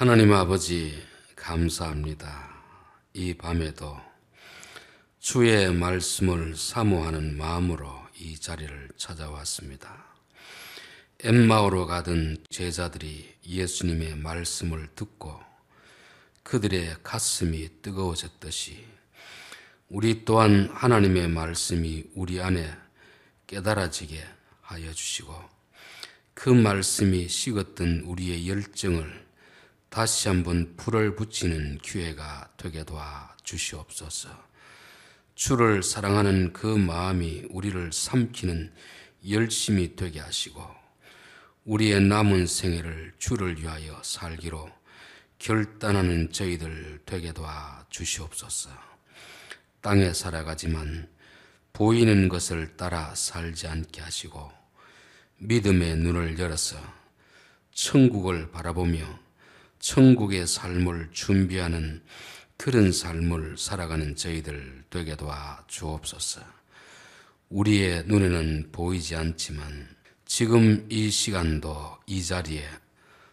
하나님 아버지, 감사합니다. 이 밤에도 주의 말씀을 사모하는 마음으로 이 자리를 찾아왔습니다. 엠마오로 가던 제자들이 예수님의 말씀을 듣고 그들의 가슴이 뜨거워졌듯이 우리 또한 하나님의 말씀이 우리 안에 깨달아지게 하여 주시고 그 말씀이 식었던 우리의 열정을 다시 한번 불을 붙이는 기회가 되게 도와 주시옵소서. 주를 사랑하는 그 마음이 우리를 삼키는 열심이 되게 하시고 우리의 남은 생애를 주를 위하여 살기로 결단하는 저희들 되게 도와 주시옵소서. 땅에 살아가지만 보이는 것을 따라 살지 않게 하시고 믿음의 눈을 열어서 천국을 바라보며 천국의 삶을 준비하는 그런 삶을 살아가는 저희들 되게 도와 주옵소서. 우리의 눈에는 보이지 않지만 지금 이 시간도 이 자리에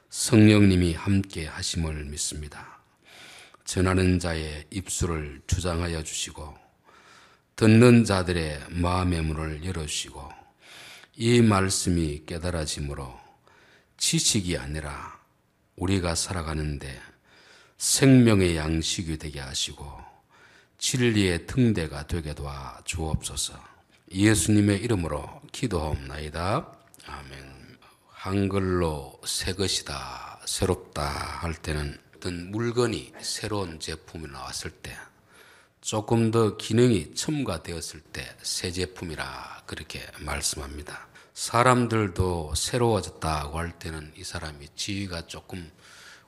성령님이 함께 하심을 믿습니다. 전하는 자의 입술을 주장하여 주시고 듣는 자들의 마음의 문을 열어주시고 이 말씀이 깨달아지므로 지식이 아니라 우리가 살아가는데 생명의 양식이 되게 하시고 진리의 등대가 되게 도와 주옵소서. 예수님의 이름으로 기도하옵나이다. 아멘. 한글로 새 것이다, 새롭다 할 때는 어떤 물건이 새로운 제품이 나왔을 때 조금 더 기능이 첨가되었을 때 새 제품이라 그렇게 말씀합니다. 사람들도 새로워졌다고 할 때는 이 사람이 지위가 조금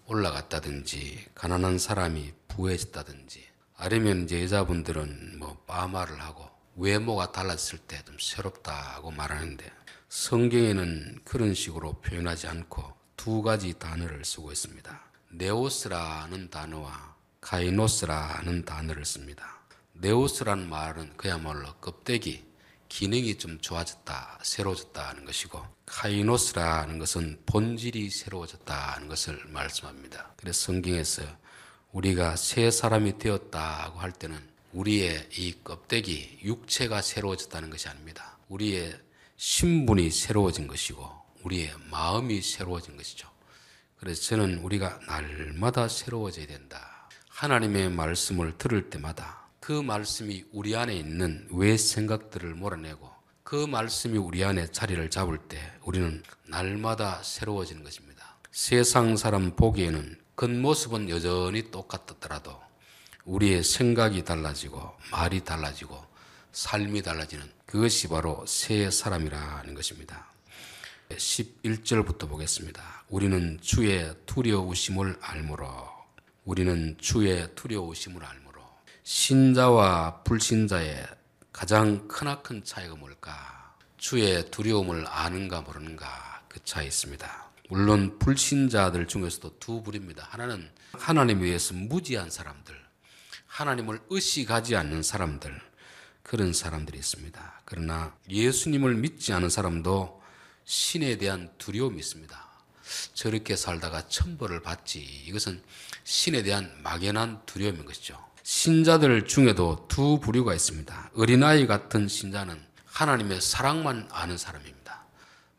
올라갔다든지 가난한 사람이 부해졌다든지 아니면 이제 여자분들은 뭐 파마를 하고 외모가 달랐을 때 좀 새롭다고 말하는데 성경에는 그런 식으로 표현하지 않고 두 가지 단어를 쓰고 있습니다. 네오스라는 단어와 카이노스라는 단어를 씁니다. 네오스라는 말은 그야말로 껍데기, 기능이 좀 좋아졌다, 새로워졌다는 것이고 카이노스라는 것은 본질이 새로워졌다는 것을 말씀합니다. 그래서 성경에서 우리가 새 사람이 되었다고 할 때는 우리의 이 껍데기, 육체가 새로워졌다는 것이 아닙니다. 우리의 신분이 새로워진 것이고 우리의 마음이 새로워진 것이죠. 그래서 저는 우리가 날마다 새로워져야 된다. 하나님의 말씀을 들을 때마다 그 말씀이 우리 안에 있는 외 생각들을 몰아내고 그 말씀이 우리 안에 자리를 잡을 때 우리는 날마다 새로워지는 것입니다. 세상 사람 보기에는 겉모습은 여전히 똑같더라도 았 우리의 생각이 달라지고 말이 달라지고 삶이 달라지는 그것이 바로 새 사람이라는 것입니다. 11절부터 보겠습니다. 우리는 주의 두려우심을 알므로 우리는 주의 두려우심을 알므로 신자와 불신자의 가장 크나큰 차이가 뭘까? 주의 두려움을 아는가 모르는가 그 차이 있습니다. 물론 불신자들 중에서도 두 부류입니다. 하나는 하나님 위해서 무지한 사람들, 하나님을 의식하지 않는 사람들, 그런 사람들이 있습니다. 그러나 예수님을 믿지 않은 사람도 신에 대한 두려움이 있습니다. 저렇게 살다가 천벌을 받지. 이것은 신에 대한 막연한 두려움인 것이죠. 신자들 중에도 두 부류가 있습니다. 어린아이 같은 신자는 하나님의 사랑만 아는 사람입니다.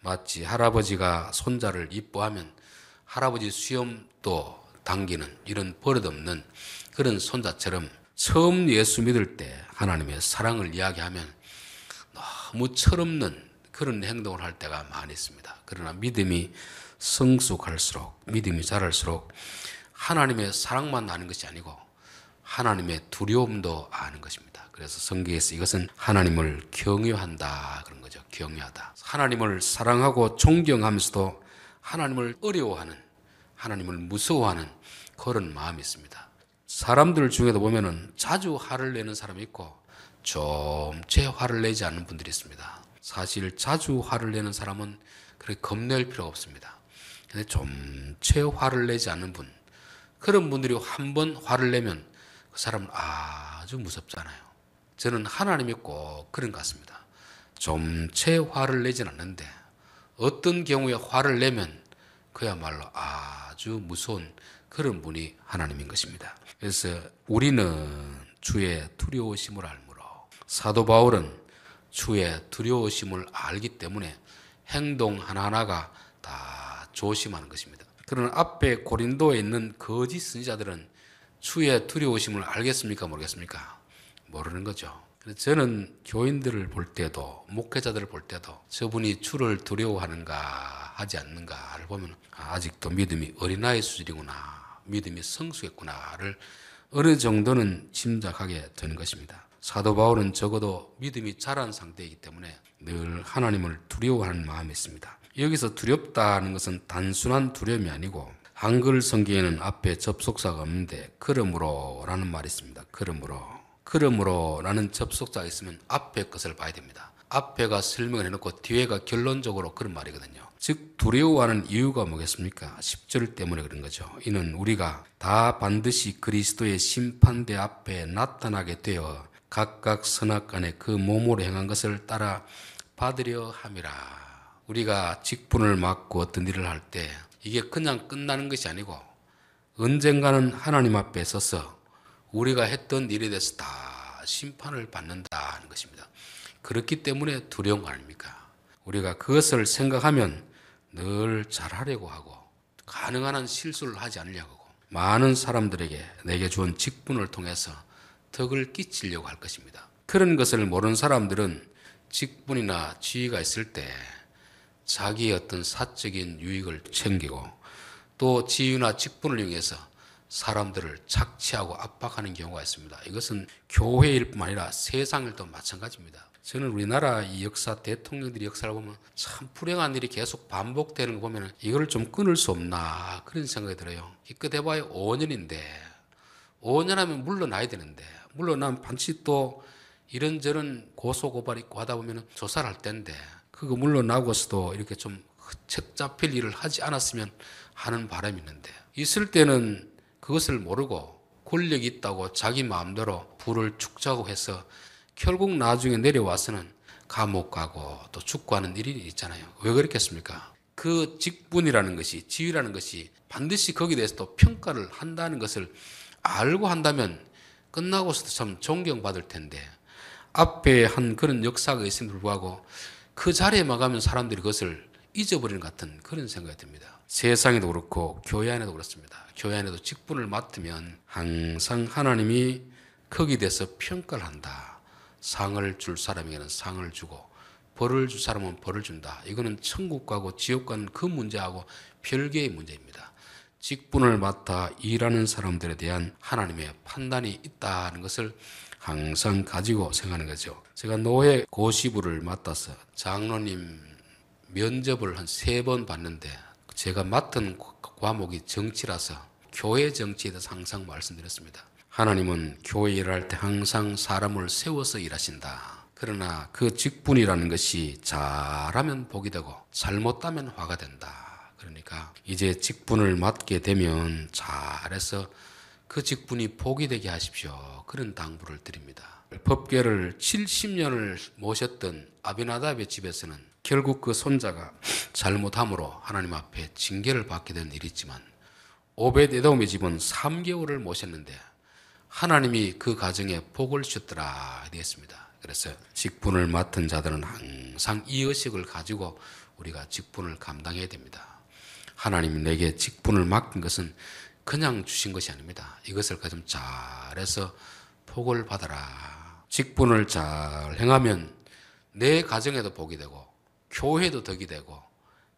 마치 할아버지가 손자를 이뻐하면 할아버지 수염도 당기는 이런 버릇없는 그런 손자처럼 처음 예수 믿을 때 하나님의 사랑을 이야기하면 너무 철없는 그런 행동을 할 때가 많이 있습니다. 그러나 믿음이 성숙할수록 믿음이 자랄수록 하나님의 사랑만 아는 것이 아니고 하나님의 두려움도 아는 것입니다. 그래서 성경에서 이것은 하나님을 경유한다 그런 거죠. 경유하다. 하나님을 사랑하고 존경하면서도 하나님을 어려워하는 하나님을 무서워하는 그런 마음이 있습니다. 사람들 중에도 보면은 자주 화를 내는 사람이 있고 좀 채 화를 내지 않는 분들이 있습니다. 사실 자주 화를 내는 사람은 그렇게 겁낼 필요가 없습니다. 근데 좀 채 화를 내지 않는 분 그런 분들이 한 번 화를 내면 그 사람은 아주 무섭잖아요. 저는 하나님이 꼭 그런 것 같습니다. 좀 채 화를 내진 않는데 어떤 경우에 화를 내면 그야말로 아주 무서운 그런 분이 하나님인 것입니다. 그래서 우리는 주의 두려우심을 알므로 사도 바울은 주의 두려우심을 알기 때문에 행동 하나하나가 다 조심하는 것입니다. 그러나 앞에 고린도에 있는 거짓 선지자들은 수의 두려우심을 알겠습니까? 모르겠습니까? 모르는 거죠. 저는 교인들을 볼 때도 목회자들을 볼 때도 저분이 주를 두려워하는가 하지 않는가를 보면 아직도 믿음이 어린아이 수준이구나 믿음이 성숙했구나를 어느 정도는 짐작하게 되는 것입니다. 사도 바울은 적어도 믿음이 자란 상태이기 때문에 늘 하나님을 두려워하는 마음이 있습니다. 여기서 두렵다는 것은 단순한 두려움이 아니고 한글 성경에는 앞에 접속사가 없는데 그러므로라는 말이 있습니다. 그러므로 그러므로라는 접속사가 있으면 앞에 것을 봐야 됩니다. 앞에가 설명을 해놓고 뒤에가 결론적으로 그런 말이거든요. 즉 두려워하는 이유가 뭐겠습니까? 1절 때문에 그런 거죠. 이는 우리가 다 반드시 그리스도의 심판대 앞에 나타나게 되어 각각 선악간에 그 몸으로 행한 것을 따라 받으려 함이라. 우리가 직분을 맡고 어떤 일을 할때 이게 그냥 끝나는 것이 아니고 언젠가는 하나님 앞에 서서 우리가 했던 일에 대해서 다 심판을 받는다 는 것입니다. 그렇기 때문에 두려운 거 아닙니까? 우리가 그것을 생각하면 늘 잘하려고 하고 가능한 한 실수를 하지 않으려고 하고 많은 사람들에게 내게 주은 직분을 통해서 덕을 끼치려고 할 것입니다. 그런 것을 모르는 사람들은 직분이나 지위가 있을 때 자기의 어떤 사적인 유익을 챙기고 또 지위나 직분을 이용해서 사람들을 착취하고 압박하는 경우가 있습니다. 이것은 교회일 뿐 아니라 세상일도 마찬가지입니다. 저는 우리나라 이 역사 대통령들의 역사를 보면 참 불행한 일이 계속 반복되는 거 보면 이걸 좀 끊을 수 없나 그런 생각이 들어요. 기껏해봐야 5년인데 5년 하면 물러나야 되는데 물러나면 반드시 또 이런저런 고소고발 있고 하다 보면 조사를 할 텐데 그거 물러나고서도 이렇게 좀 책잡힐 일을 하지 않았으면 하는 바람이 있는데 있을 때는 그것을 모르고 권력이 있다고 자기 마음대로 불을 축자고 해서 결국 나중에 내려와서는 감옥 가고 또 죽고 하는 일이 있잖아요. 왜 그렇겠습니까? 그 직분이라는 것이 지위라는 것이 반드시 거기에 대해서 또 평가를 한다는 것을 알고 한다면 끝나고서도 참 존경받을 텐데 앞에 한 그런 역사가 있음에도 불구하고 그 자리에 만가면 사람들이 그것을 잊어버리는 것 같은 그런 생각이 듭니다. 세상에도 그렇고 교회 안에도 그렇습니다. 교회 안에도 직분을 맡으면 항상 하나님이 거기 대해서 평가를 한다. 상을 줄 사람에게는 상을 주고 벌을 줄 사람은 벌을 준다. 이거는 천국과고 지옥과는 그 문제하고 별개의 문제입니다. 직분을 맡아 일하는 사람들에 대한 하나님의 판단이 있다는 것을 항상 가지고 생하는 거죠. 제가 노예 고시부를 맡아서 장로님 면접을 한 세 번 봤는데 제가 맡은 과목이 정치라서 교회 정치에 대해서 항상 말씀드렸습니다. 하나님은 교회 일할 때 항상 사람을 세워서 일하신다. 그러나 그 직분이라는 것이 잘하면 복이 되고 잘못하면 화가 된다. 그러니까 이제 직분을 맡게 되면 잘해서 그 직분이 복이 되게 하십시오. 그런 당부를 드립니다. 법계를 70년을 모셨던 아비나답의 집에서는 결국 그 손자가 잘못함으로 하나님 앞에 징계를 받게 된 일이 있지만 오베데돔의 집은 3개월을 모셨는데 하나님이 그 가정에 복을 주셨더라 되었습니다. 그래서 직분을 맡은 자들은 항상 이 의식을 가지고 우리가 직분을 감당해야 됩니다. 하나님 내게 직분을 맡긴 것은 그냥 주신 것이 아닙니다. 이것을 가슴 잘해서 복을 받아라. 직분을 잘 행하면 내 가정에도 복이 되고 교회도 덕이 되고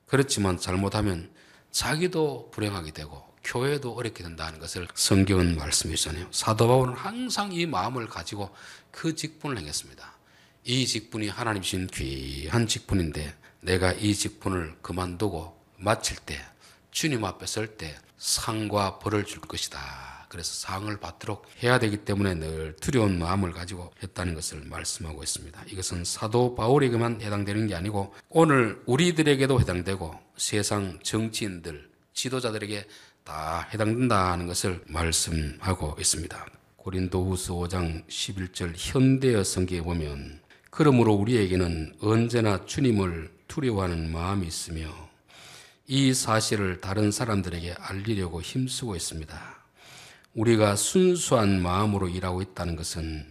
그렇지만 잘못하면 자기도 불행하게 되고 교회도 어렵게 된다는 것을 성경은 말씀이잖아요. 사도 바울은 항상 이 마음을 가지고 그 직분을 행했습니다. 이 직분이 하나님 신 귀한 직분인데 내가 이 직분을 그만두고 마칠 때 주님 앞에 설때 상과 벌을 줄 것이다. 그래서 상을 받도록 해야 되기 때문에 늘 두려운 마음을 가지고 했다는 것을 말씀하고 있습니다. 이것은 사도 바울에게만 해당되는 게 아니고 오늘 우리들에게도 해당되고 세상 정치인들, 지도자들에게 다 해당된다는 것을 말씀하고 있습니다. 고린도후서 5장 11절 현대어 성경에 보면 그러므로 우리에게는 언제나 주님을 두려워하는 마음이 있으며 이 사실을 다른 사람들에게 알리려고 힘쓰고 있습니다. 우리가 순수한 마음으로 일하고 있다는 것은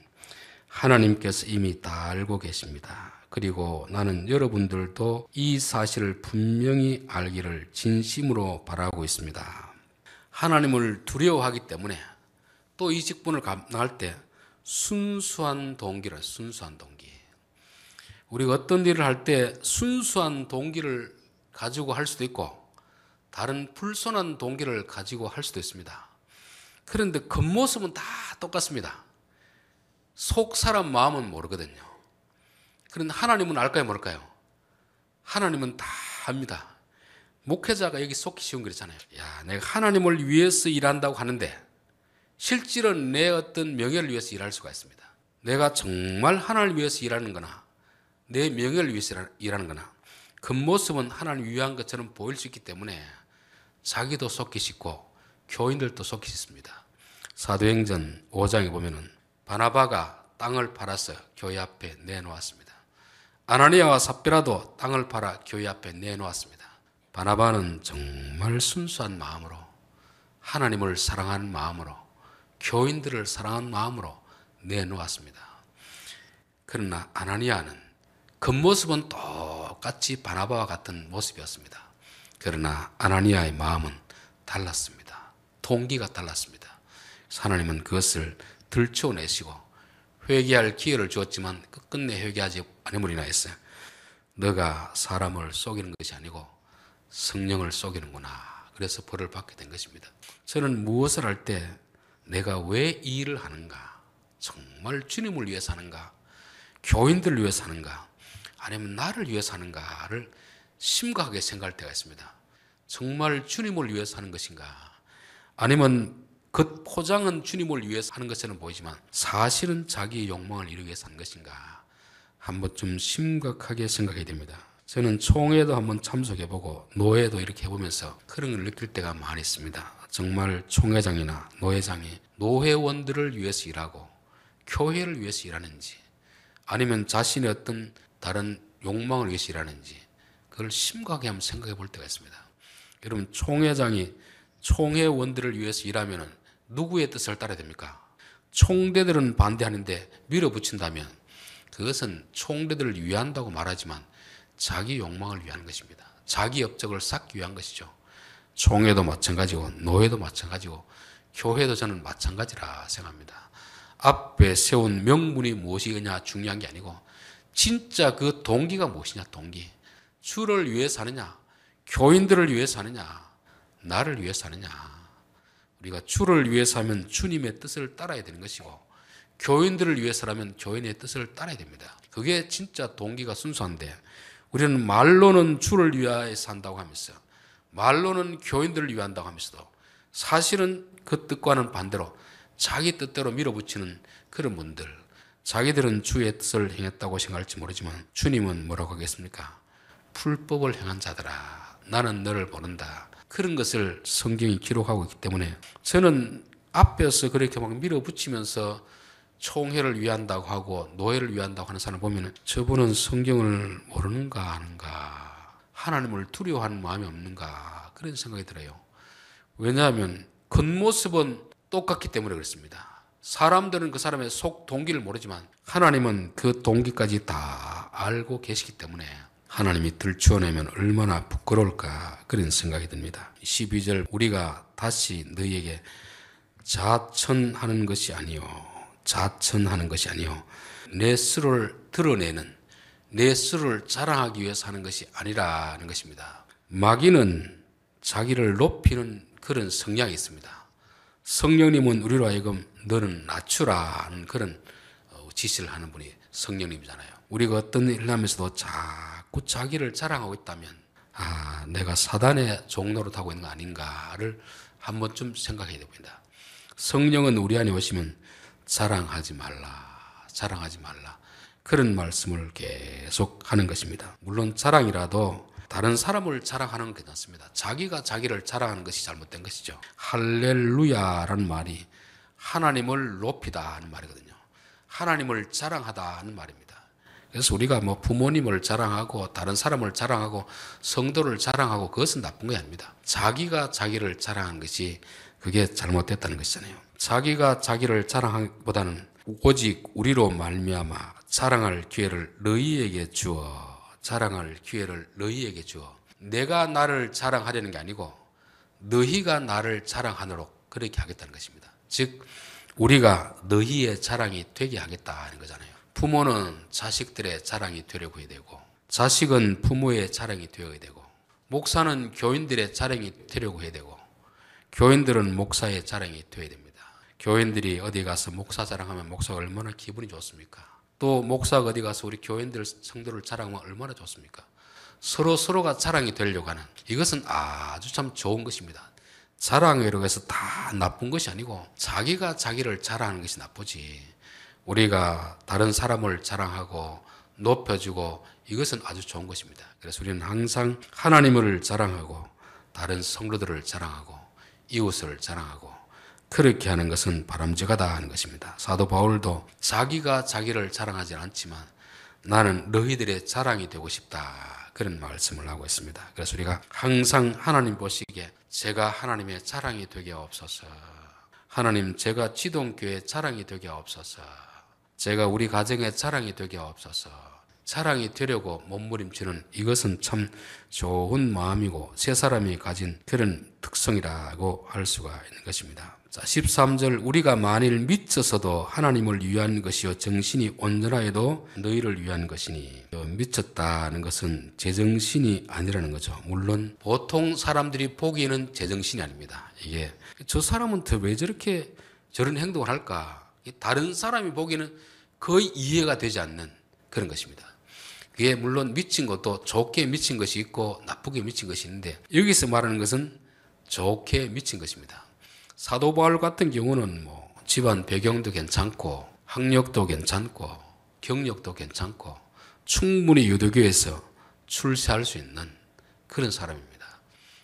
하나님께서 이미 다 알고 계십니다. 그리고 나는 여러분들도 이 사실을 분명히 알기를 진심으로 바라고 있습니다. 하나님을 두려워하기 때문에 또 이 직분을 감당할 때 순수한 동기를, 순수한 동기. 우리가 어떤 일을 할 때 순수한 동기를 가지고 할 수도 있고 다른 불손한 동기를 가지고 할 수도 있습니다. 그런데 겉모습은 다 똑같습니다. 속 사람 마음은 모르거든요. 그런데 하나님은 알까요, 모를까요? 하나님은 다 압니다. 목회자가 여기 속기 쉬운 그잖아요 야, 내가 하나님을 위해서 일한다고 하는데 실질은 내 어떤 명예를 위해서 일할 수가 있습니다. 내가 정말 하나님을 위해서 일하는 거나 내 명예를 위해서 일하는 거나 겉모습은 그 하나님 위한 것처럼 보일 수 있기 때문에 자기도 속기 쉽고 교인들도 속기 쉽습니다. 사도행전 5장에 보면은 바나바가 땅을 팔아서 교회 앞에 내놓았습니다. 아나니아와 삽비라도 땅을 팔아 교회 앞에 내놓았습니다. 바나바는 정말 순수한 마음으로 하나님을 사랑하 마음으로 교인들을 사랑하 마음으로 내놓았습니다. 그러나 아나니아는 겉모습은 그 똑같이 바나바와 같은 모습이었습니다. 그러나 아나니아의 마음은 달랐습니다. 동기가 달랐습니다. 하나님은 그것을 들춰내시고 회개할 기회를 주었지만 끝내 회개하지 않음을이나 했어요. 너가 사람을 속이는 것이 아니고 성령을 속이는구나. 그래서 벌을 받게 된 것입니다. 저는 무엇을 할 때 내가 왜 이 일을 하는가? 정말 주님을 위해서 하는가? 교인들을 위해서 하는가? 아니면 나를 위해서 하는가를 심각하게 생각할 때가 있습니다. 정말 주님을 위해서 하는 것인가? 아니면 그 포장은 주님을 위해서 하는 것처럼 보이지만 사실은 자기의 욕망을 이루기 위해서 하 것인가? 한번 좀 심각하게 생각해야 됩니다. 저는 총회도 한번 참석해보고 노회도 이렇게 해보면서 그런 걸 느낄 때가 많이 있습니다. 정말 총회장이나 노회장이 노회원들을 위해서 일하고 교회를 위해서 일하는지 아니면 자신의 어떤 다른 욕망을 위해서 일하는지 그걸 심각하게 한번 생각해 볼 때가 있습니다. 여러분 총회장이 총회원들을 위해서 일하면 누구의 뜻을 따라야 됩니까? 총대들은 반대하는데 밀어붙인다면 그것은 총대들을 위한다고 말하지만 자기 욕망을 위한 것입니다. 자기 업적을 쌓기 위한 것이죠. 총회도 마찬가지고 노회도 마찬가지고 교회도 저는 마찬가지라 생각합니다. 앞에 세운 명분이 무엇이냐 중요한 게 아니고 진짜 그 동기가 무엇이냐, 동기. 주를 위해 사느냐, 교인들을 위해 사느냐, 나를 위해 사느냐. 우리가 주를 위해 사면 주님의 뜻을 따라야 되는 것이고, 교인들을 위해서라면 교인의 뜻을 따라야 됩니다. 그게 진짜 동기가 순수한데, 우리는 말로는 주를 위하여 산다고 하면서, 말로는 교인들을 위한다고 하면서도, 사실은 그 뜻과는 반대로 자기 뜻대로 밀어붙이는 그런 분들, 자기들은 주의 뜻을 행했다고 생각할지 모르지만 주님은 뭐라고 하겠습니까? 불법을 행한 자들아 나는 너를 모른다. 그런 것을 성경이 기록하고 있기 때문에 저는 앞에서 그렇게 막 밀어붙이면서 총회를 위한다고 하고 노예를 위한다고 하는 사람을 보면 저분은 성경을 모르는가 하는가 하나님을 두려워하는 마음이 없는가 그런 생각이 들어요. 왜냐하면 겉모습은 똑같기 때문에 그렇습니다. 사람들은 그 사람의 속 동기를 모르지만 하나님은 그 동기까지 다 알고 계시기 때문에 하나님이 들추어내면 얼마나 부끄러울까 그런 생각이 듭니다. 12절 우리가 다시 너희에게 자천하는 것이 아니요 자천하는 것이 아니요 내 스스로를 드러내는 내 스스로를 자랑하기 위해서 하는 것이 아니라는 것입니다. 마귀는 자기를 높이는 그런 성향이 있습니다. 성령님은 우리로 하여금 너는 낮추라는 그런 어, 지시를 하는 분이 성령님이잖아요. 우리가 어떤 일을 하면서도 자꾸 자기를 자랑하고 있다면 아 내가 사단의 종로를 타고 있는 거 아닌가를 한 번쯤 생각해야 됩니다. 성령은 우리 안에 오시면 자랑하지 말라, 자랑하지 말라 그런 말씀을 계속 하는 것입니다. 물론 자랑이라도 다른 사람을 자랑하는 게 낫습니다. 자기가 자기를 자랑하는 것이 잘못된 것이죠. 할렐루야라는 말이 하나님을 높이다 하는 말이거든요. 하나님을 자랑하다 하는 말입니다. 그래서 우리가 뭐 부모님을 자랑하고 다른 사람을 자랑하고 성도를 자랑하고 그것은 나쁜 게 아닙니다. 자기가 자기를 자랑한 것이 그게 잘못됐다는 것이잖아요. 자기가 자기를 자랑하기보다는 오직 우리로 말미암아 자랑할 기회를 너희에게 주어 자랑할 기회를 너희에게 주어 내가 나를 자랑하려는 게 아니고 너희가 나를 자랑하노록 그렇게 하겠다는 것입니다. 즉 우리가 너희의 자랑이 되게 하겠다 하는 거잖아요. 부모는 자식들의 자랑이 되려고 해야 되고 자식은 부모의 자랑이 되어야 되고 목사는 교인들의 자랑이 되려고 해야 되고 교인들은 목사의 자랑이 되어야 됩니다. 교인들이 어디 가서 목사 자랑하면 목사 가 얼마나 기분이 좋습니까? 또 목사가 어디 가서 우리 교인들 성도를 자랑하면 얼마나 좋습니까? 서로 서로가 자랑이 되려고 하는 이것은 아주 참 좋은 것입니다. 자랑이라 해서 다 나쁜 것이 아니고 자기가 자기를 자랑하는 것이 나쁘지. 우리가 다른 사람을 자랑하고 높여주고 이것은 아주 좋은 것입니다. 그래서 우리는 항상 하나님을 자랑하고 다른 성도들을 자랑하고 이웃을 자랑하고 그렇게 하는 것은 바람직하다 하는 것입니다. 사도 바울도 자기가 자기를 자랑하지 않지만 나는 너희들의 자랑이 되고 싶다. 그런 말씀을 하고 있습니다. 그래서 우리가 항상 하나님 보시기에 제가 하나님의 자랑이 되게 없어서 하나님 제가 지동교회 자랑이 되게 없어서 제가 우리 가정의 자랑이 되게 없어서 사랑이 되려고 몸부림치는 이것은 참 좋은 마음이고 세 사람이 가진 그런 특성이라고 할 수가 있는 것입니다. 자, 13절 우리가 만일 미쳐서도 하나님을 위한 것이요 정신이 온전하여도 너희를 위한 것이니 미쳤다는 것은 제정신이 아니라는 거죠. 물론 보통 사람들이 보기에는 제정신이 아닙니다. 이게 저 사람은 왜 저렇게 저런 행동을 할까? 다른 사람이 보기에는 거의 이해가 되지 않는 그런 것입니다. 그게 물론 미친 것도 좋게 미친 것이 있고 나쁘게 미친 것이 있는데 여기서 말하는 것은 좋게 미친 것입니다. 사도 바울 같은 경우는 뭐 집안 배경도 괜찮고 학력도 괜찮고 경력도 괜찮고 충분히 유대교에서 출세할 수 있는 그런 사람입니다.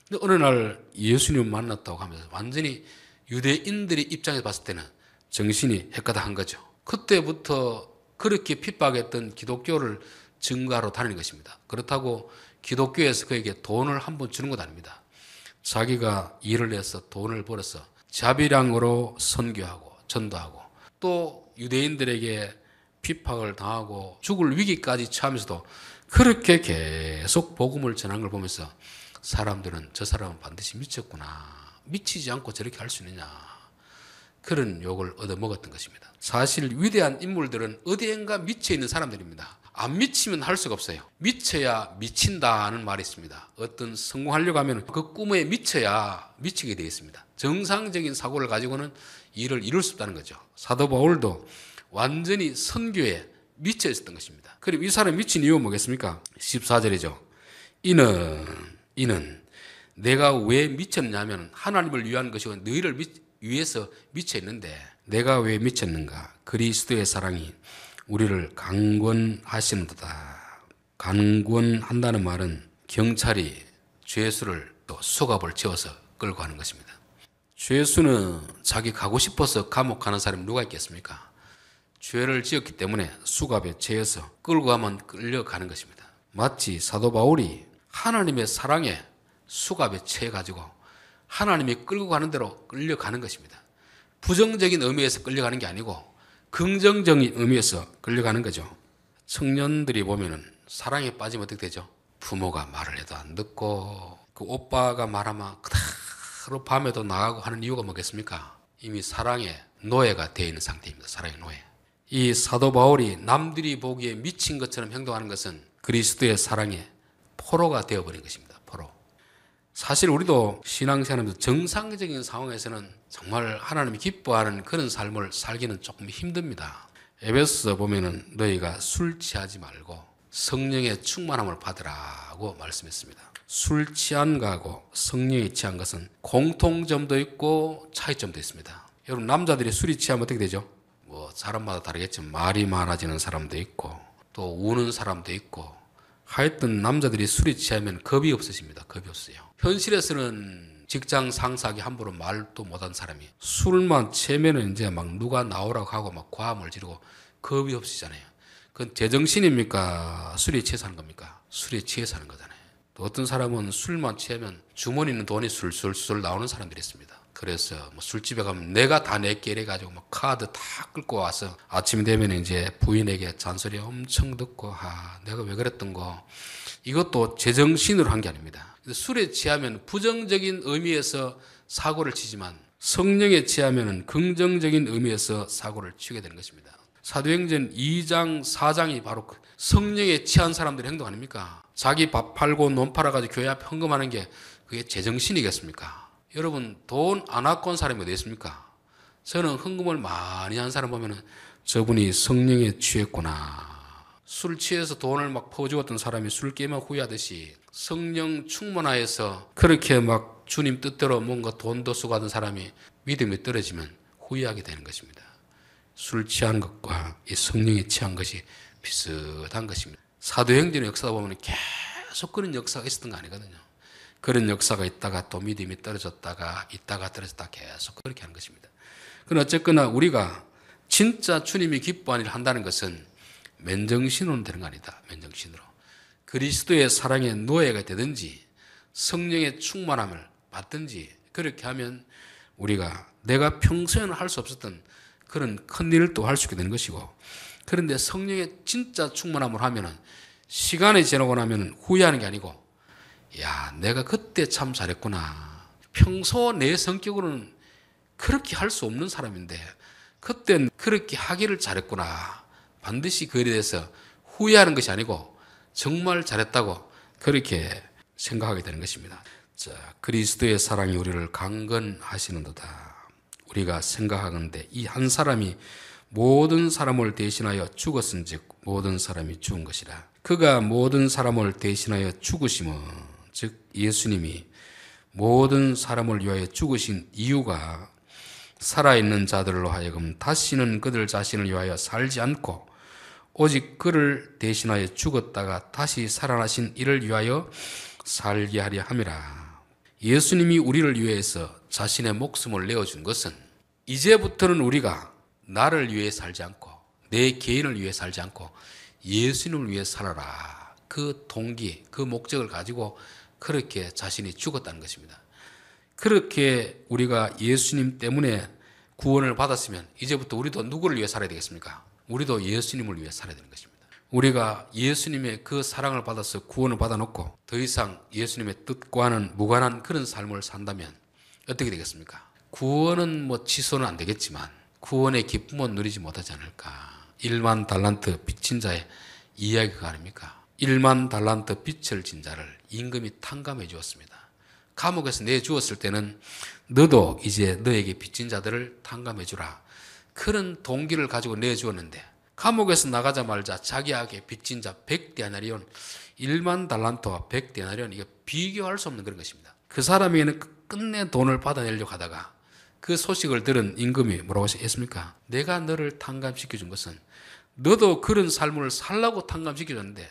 근데 어느 날 예수님을 만났다고 하면서 완전히 유대인들의 입장에서 봤을 때는 정신이 헷가닥한 거죠. 그때부터 그렇게 핍박했던 기독교를 증가로 다니는 것입니다. 그렇다고 기독교에서 그에게 돈을 한 번 주는 것 아닙니다. 자기가 일을 해서 돈을 벌어서 자비량으로 선교하고 전도하고 또 유대인들에게 비팍을 당하고 죽을 위기까지 처하면서도 그렇게 계속 복음을 전한 걸 보면서 사람들은 저 사람은 반드시 미쳤구나. 미치지 않고 저렇게 할 수 있느냐. 그런 욕을 얻어먹었던 것입니다. 사실 위대한 인물들은 어디엔가 미쳐 있는 사람들입니다. 안 미치면 할 수가 없어요. 미쳐야 미친다는 말이 있습니다. 어떤 성공하려고 하면 그 꿈에 미쳐야 미치게 되어 습니다 정상적인 사고를 가지고는 일을 이룰 수 없다는 거죠. 사도 바울도 완전히 선교에 미쳐 있었던 것입니다. 그럼 이 사람 미친 이유 뭐겠습니까? 14절이죠. 이는, 이는 내가 왜 미쳤냐면 하나님을 위한 것이고 너희를 미, 위에서 미쳐 있는데 내가 왜 미쳤는가? 그리스도의 사랑이 우리를 강권하시다 강권한다는 말은 경찰이 죄수를 또 수갑을 채워서 끌고 가는 것입니다. 죄수는 자기 가고 싶어서 감옥 가는 사람이 누가 있겠습니까? 죄를 지었기 때문에 수갑에 채여서 끌고 가면 끌려가는 것입니다. 마치 사도 바울이 하나님의 사랑에 수갑에 채가지고 하나님이 끌고 가는 대로 끌려가는 것입니다. 부정적인 의미에서 끌려가는 게 아니고 긍정적인 의미에서 끌려가는 거죠. 청년들이 보면은 사랑에 빠지면 어떻게 되죠? 부모가 말을 해도 안 듣고 그 오빠가 말하면 그대로 밤에도 나가고 하는 이유가 뭐겠습니까? 이미 사랑의 노예가 되어 있는 상태입니다. 사랑의 노예. 이 사도 바울이 남들이 보기에 미친 것처럼 행동하는 것은 그리스도의 사랑의 포로가 되어버린 것입니다. 사실 우리도 신앙생활에서 정상적인 상황에서는 정말 하나님이 기뻐하는 그런 삶을 살기는 조금 힘듭니다. 에베소 서 보면은 너희가 술 취하지 말고 성령의 충만함을 받으라고 말씀했습니다. 술 취한 거하고 성령이 취한 것은 공통점도 있고 차이점도 있습니다. 여러분 남자들이 술이 취하면 어떻게 되죠? 뭐 사람마다 다르겠지만 말이 많아지는 사람도 있고 또 우는 사람도 있고 하여튼 남자들이 술이 취하면 겁이 없으십니다. 겁이 없어요. 현실에서는 직장 상사기 함부로 말도 못한 사람이 술만 채면은 이제 막 누가 나오라고 하고 막 과음을 지르고 겁이 없으잖아요. 시 그건 제정신입니까? 술에 취해서 하는 겁니까? 술에 취해서 하는 거잖아요. 또 어떤 사람은 술만 취하면 주머니 있는 돈이 술술술 나오는 사람들이 있습니다. 그래서 뭐 술집에 가면 내가 다내게 이래가지고 막 카드 다 끌고 와서 아침 되면 이제 부인에게 잔소리 엄청 듣고 아 내가 왜 그랬던 거 이것도 제정신으로 한 게 아닙니다. 술에 취하면 부정적인 의미에서 사고를 치지만 성령에 취하면 긍정적인 의미에서 사고를 치게 되는 것입니다. 사도행전 2장, 4장이 바로 그 성령에 취한 사람들의 행동 아닙니까? 자기 밥 팔고 논 팔아가지고 교회 앞 헌금하는 게 그게 제정신이겠습니까? 여러분 돈 안 아까운 사람이 어디 있습니까? 저는 헌금을 많이 한 사람 보면 저분이 성령에 취했구나 술 취해서 돈을 막 퍼주었던 사람이 술 깨면 후회하듯이 성령 충만하여서 그렇게 막 주님 뜻대로 뭔가 돈도 쓰고 하던 사람이 믿음이 떨어지면 후회하게 되는 것입니다. 술 취한 것과 이 성령이 취한 것이 비슷한 것입니다. 사도행전의 역사 보면 계속 그런 역사가 있었던 거 아니거든요. 그런 역사가 있다가 또 믿음이 떨어졌다가 있다가 떨어졌다 계속 그렇게 하는 것입니다. 그러나 어쨌거나 우리가 진짜 주님이 기뻐하는 일을 한다는 것은 맨정신으로 되는 거 아니다. 맨정신으로. 그리스도의 사랑의 노예가 되든지 성령의 충만함을 받든지 그렇게 하면 우리가 내가 평소에는 할 수 없었던 그런 큰 일을 또 할 수 있게 되는 것이고 그런데 성령의 진짜 충만함을 하면은 시간이 지나고 나면 후회하는 게 아니고 야 내가 그때 참 잘했구나 평소 내 성격으로는 그렇게 할 수 없는 사람인데 그땐 그렇게 하기를 잘했구나 반드시 그에 대해서 후회하는 것이 아니고 정말 잘했다고 그렇게 생각하게 되는 것입니다. 자, 그리스도의 사랑이 우리를 강건하시는도다. 우리가 생각하는데 이 한 사람이 모든 사람을 대신하여 죽었은즉 모든 사람이 죽은 것이라. 그가 모든 사람을 대신하여 죽으심은 즉 예수님이 모든 사람을 위하여 죽으신 이유가 살아있는 자들로 하여금 다시는 그들 자신을 위하여 살지 않고 오직 그를 대신하여 죽었다가 다시 살아나신 이를 위하여 살게 하려 함이라. 예수님이 우리를 위해서 자신의 목숨을 내어준 것은 이제부터는 우리가 나를 위해 살지 않고 내 개인을 위해 살지 않고 예수님을 위해 살아라. 그 동기, 그 목적을 가지고 그렇게 자신이 죽었다는 것입니다. 그렇게 우리가 예수님 때문에 구원을 받았으면 이제부터 우리도 누구를 위해 살아야 되겠습니까? 우리도 예수님을 위해 살아야 되는 것입니다. 우리가 예수님의 그 사랑을 받아서 구원을 받아놓고 더 이상 예수님의 뜻과는 무관한 그런 삶을 산다면 어떻게 되겠습니까? 구원은 뭐 취소는 안 되겠지만 구원의 기쁨은 누리지 못하지 않을까. 1만 달란트 빚진 자의 이야기가 아닙니까? 1만 달란트 빚을 진 자를 임금이 탕감해 주었습니다. 감옥에서 내주었을 때는 너도 이제 너에게 빚진 자들을 탕감해 주라. 그런 동기를 가지고 내주었는데 감옥에서 나가자 말자 자기에게 빚진 자 100데나리온 1만 달란트와 100데나리온 이게 비교할 수 없는 그런 것입니다. 그 사람에게는 끝내 돈을 받아내려고 하다가 그 소식을 들은 임금이 뭐라고 했습니까? 내가 너를 탕감시켜준 것은 너도 그런 삶을 살라고 탕감시켜줬는데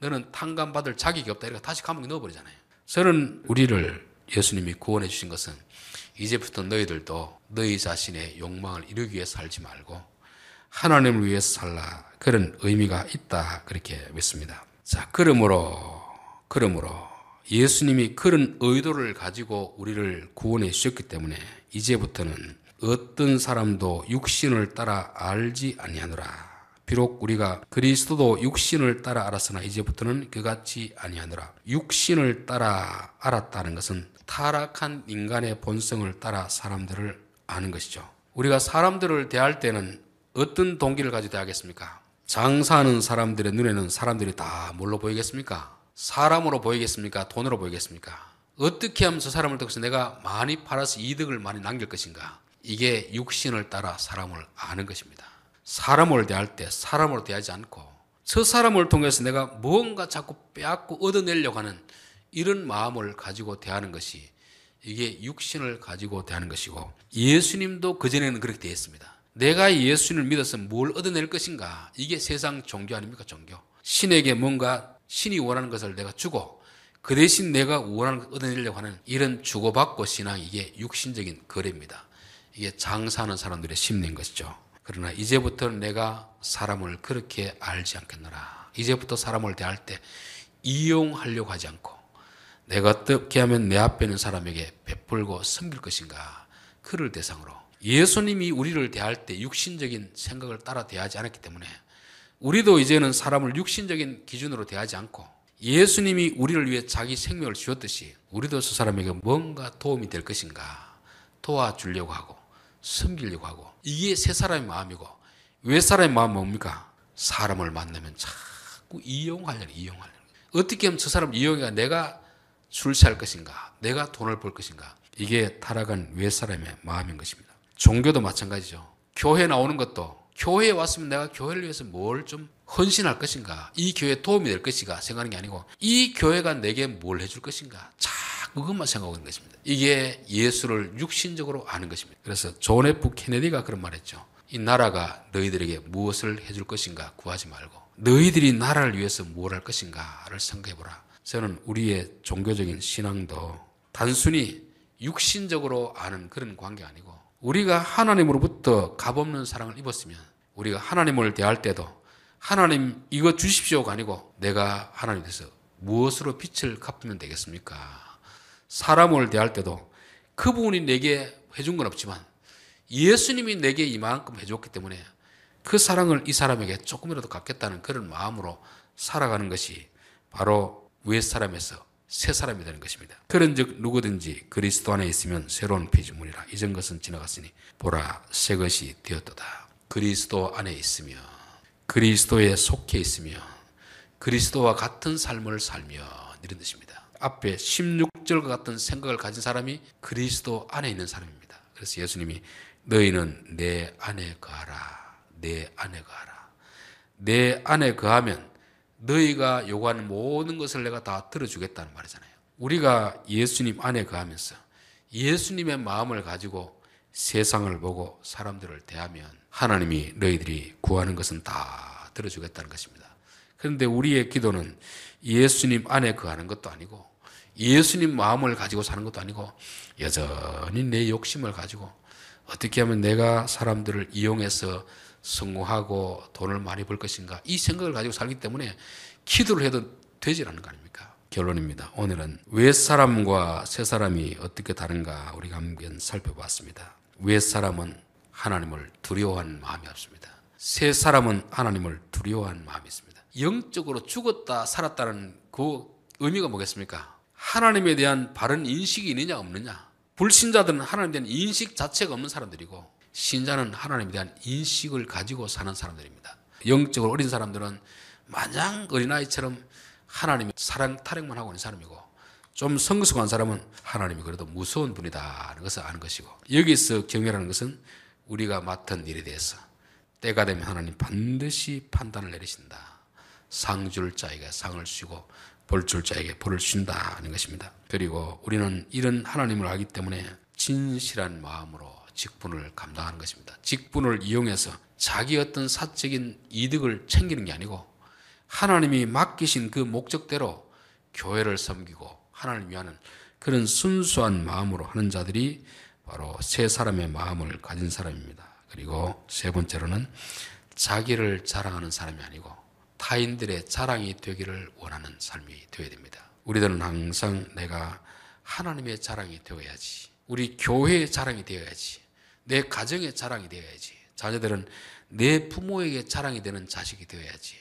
너는 탕감받을 자격이 없다. 이렇게 다시 감옥에 넣어버리잖아요. 저는 우리를 예수님이 구원해 주신 것은 이제부터 너희들도 너희 자신의 욕망을 이루기 위해 살지 말고 하나님을 위해서 살라 그런 의미가 있다 그렇게 믿습니다. 자 그러므로 그러므로 예수님이 그런 의도를 가지고 우리를 구원해 주셨기 때문에 이제부터는 어떤 사람도 육신을 따라 알지 아니하노라. 비록 우리가 그리스도도 육신을 따라 알았으나 이제부터는 그같이 아니하노라. 육신을 따라 알았다는 것은 타락한 인간의 본성을 따라 사람들을 아는 것이죠. 우리가 사람들을 대할 때는 어떤 동기를 가지고 대하겠습니까? 장사하는 사람들의 눈에는 사람들이 다 뭘로 보이겠습니까? 사람으로 보이겠습니까? 돈으로 보이겠습니까? 어떻게 하면 저 사람을 통해서 내가 많이 팔아서 이득을 많이 남길 것인가? 이게 육신을 따라 사람을 아는 것입니다. 사람을 대할 때 사람으로 대하지 않고 저 사람을 통해서 내가 무언가 자꾸 빼앗고 얻어내려고 하는 이런 마음을 가지고 대하는 것이 이게 육신을 가지고 대하는 것이고 예수님도 그전에는 그렇게 되었습니다. 내가 예수님을 믿어서 뭘 얻어낼 것인가? 이게 세상 종교 아닙니까? 종교. 신에게 뭔가 신이 원하는 것을 내가 주고 그 대신 내가 원하는 것을 얻어내려고 하는 이런 주고받고 신앙 이게 육신적인 거래입니다. 이게 장사하는 사람들의 심리인 것이죠. 그러나 이제부터 내가 사람을 그렇게 알지 않겠노라. 이제부터 사람을 대할 때 이용하려고 하지 않고 내가 어떻게 하면 내 앞에 있는 사람에게 베풀고 섬길 것인가? 그를 대상으로 예수님이 우리를 대할 때 육신적인 생각을 따라 대하지 않았기 때문에 우리도 이제는 사람을 육신적인 기준으로 대하지 않고 예수님이 우리를 위해 자기 생명을 주었듯이 우리도 저 사람에게 뭔가 도움이 될 것인가 도와주려고 하고 섬기려고 하고 이게 세 사람의 마음이고 왜 사람의 마음 뭡니까? 사람을 만나면 자꾸 이용하려는 이용하려 어떻게 하면 저 사람 이용해가 내가 술취할 것인가? 내가 돈을 벌 것인가? 이게 타락한 외사람의 마음인 것입니다. 종교도 마찬가지죠. 교회 나오는 것도 교회에 왔으면 내가 교회를 위해서 뭘 좀 헌신할 것인가? 이 교회에 도움이 될 것인가? 생각하는 게 아니고 이 교회가 내게 뭘 해줄 것인가? 자 그것만 생각하는 것입니다. 이게 예수를 육신적으로 아는 것입니다. 그래서 존 F. 케네디가 그런 말했죠. 이 나라가 너희들에게 무엇을 해줄 것인가 구하지 말고 너희들이 나라를 위해서 뭘 할 것인가를 생각해보라. 저는 우리의 종교적인 신앙도 단순히 육신적으로 아는 그런 관계 아니고 우리가 하나님으로부터 값없는 사랑을 입었으면 우리가 하나님을 대할 때도 하나님 이거 주십시오가 아니고 내가 하나님 돼서 무엇으로 빛을 갚으면 되겠습니까? 사람을 대할 때도 그분이 내게 해준 건 없지만 예수님이 내게 이만큼 해줬기 때문에 그 사랑을 이 사람에게 조금이라도 갚겠다는 그런 마음으로 살아가는 것이 바로 위 사람에서 새 사람이 되는 것입니다. 그런즉 누구든지 그리스도 안에 있으면 새로운 피조물이라 이전 것은 지나갔으니 보라 새 것이 되었도다. 그리스도 안에 있으며 그리스도에 속해 있으며 그리스도와 같은 삶을 살며 이런 뜻입니다. 앞에 16절과 같은 생각을 가진 사람이 그리스도 안에 있는 사람입니다. 그래서 예수님이 너희는 내 안에 거라내 안에 거라내 안에 거하면 너희가 요구하는 모든 것을 내가 다 들어주겠다는 말이잖아요. 우리가 예수님 안에 가면서 예수님의 마음을 가지고 세상을 보고 사람들을 대하면 하나님이 너희들이 구하는 것은 다 들어주겠다는 것입니다. 그런데 우리의 기도는 예수님 안에 거하는 것도 아니고 예수님 마음을 가지고 사는 것도 아니고 여전히 내 욕심을 가지고 어떻게 하면 내가 사람들을 이용해서 성공하고 돈을 많이 벌 것인가 이 생각을 가지고 살기 때문에 기도를 해도 되지않는거 아닙니까? 결론입니다. 오늘은 외 사람과 새 사람이 어떻게 다른가 우리가 한번 살펴봤습니다. 외 사람은 하나님을 두려워하는 마음이 없습니다. 새 사람은 하나님을 두려워하는 마음이 있습니다. 영적으로 죽었다 살았다는 그 의미가 뭐겠습니까? 하나님에 대한 바른 인식이 있느냐 없느냐. 불신자들은 하나님에 대한 인식 자체가 없는 사람들이고 신자는 하나님에 대한 인식을 가지고 사는 사람들입니다. 영적으로 어린 사람들은 마냥 어린아이처럼 하나님의 사랑 타령만 하고 있는 사람이고 좀 성숙한 사람은 하나님이 그래도 무서운 분이다 는 것을 아는 것이고 여기서 경외라는 것은 우리가 맡은 일에 대해서 때가 되면 하나님 반드시 판단을 내리신다. 상줄 자에게 상을 주고 벌줄 자에게 벌을 준다 는 것입니다. 그리고 우리는 이런 하나님을 알기 때문에 진실한 마음으로 직분을 감당하는 것입니다. 직분을 이용해서 자기 어떤 사적인 이득을 챙기는 게 아니고 하나님이 맡기신 그 목적대로 교회를 섬기고 하나님을 위하는 그런 순수한 마음으로 하는 자들이 바로 세 사람의 마음을 가진 사람입니다. 그리고 세 번째로는 자기를 자랑하는 사람이 아니고 타인들의 자랑이 되기를 원하는 삶이 되어야 됩니다. 우리들은 항상 내가 하나님의 자랑이 되어야지. 우리 교회의 자랑이 되어야지. 내 가정의 자랑이 되어야지. 자녀들은 내 부모에게 자랑이 되는 자식이 되어야지.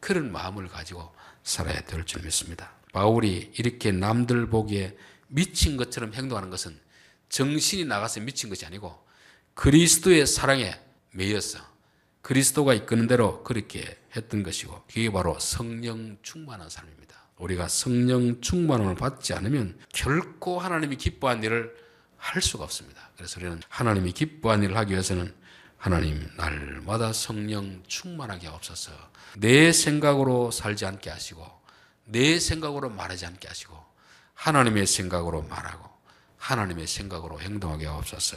그런 마음을 가지고 살아야 될 줄 믿습니다. 바울이 이렇게 남들 보기에 미친 것처럼 행동하는 것은 정신이 나가서 미친 것이 아니고 그리스도의 사랑에 매여서 그리스도가 이끄는 대로 그렇게 했던 것이고 그게 바로 성령 충만한 삶입니다. 우리가 성령 충만함을 받지 않으면 결코 하나님이 기뻐한 일을 할 수가 없습니다. 그래서 우리는 하나님이 기뻐한 일을 하기 위해서는 하나님 날마다 성령 충만하게 없어서 내 생각으로 살지 않게 하시고 내 생각으로 말하지 않게 하시고 하나님의 생각으로 말하고 하나님의 생각으로 행동하게 없어서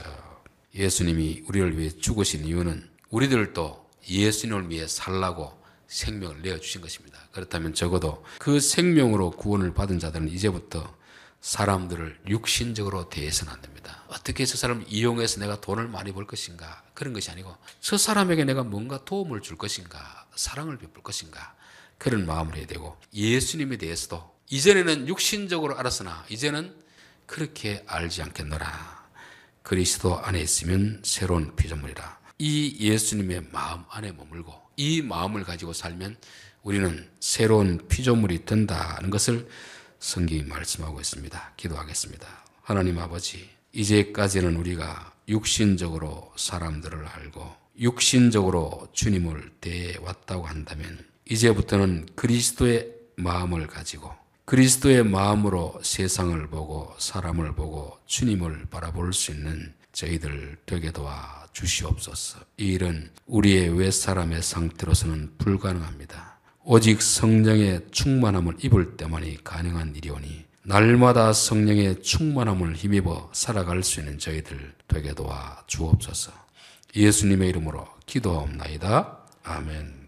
예수님이 우리를 위해 죽으신 이유는 우리들도 예수님을 위해 살라고 생명을 내어주신 것입니다. 그렇다면 적어도 그 생명으로 구원을 받은 자들은 이제부터 사람들을 육신적으로 대해서는 안 됩니다. 어떻게 저 사람을 이용해서 내가 돈을 많이 벌 것인가 그런 것이 아니고 저 사람에게 내가 뭔가 도움을 줄 것인가 사랑을 베풀 것인가 그런 마음을 해야 되고 예수님에 대해서도 이전에는 육신적으로 알았으나 이제는 그렇게 알지 않겠노라 그리스도 안에 있으면 새로운 피조물이라 이 예수님의 마음 안에 머물고 이 마음을 가지고 살면 우리는 새로운 피조물이 된다는 것을 성경이 말씀하고 있습니다. 기도하겠습니다. 하나님 아버지 이제까지는 우리가 육신적으로 사람들을 알고 육신적으로 주님을 대해왔다고 한다면 이제부터는 그리스도의 마음을 가지고 그리스도의 마음으로 세상을 보고 사람을 보고 주님을 바라볼 수 있는 저희들 되게 도와 주시옵소서. 이 일은 우리의 외사람의 상태로서는 불가능합니다. 오직 성령의 충만함을 입을 때만이 가능한 일이오니 날마다 성령의 충만함을 힘입어 살아갈 수 있는 저희들 되게 도와 주옵소서. 예수님의 이름으로 기도하옵나이다. 아멘.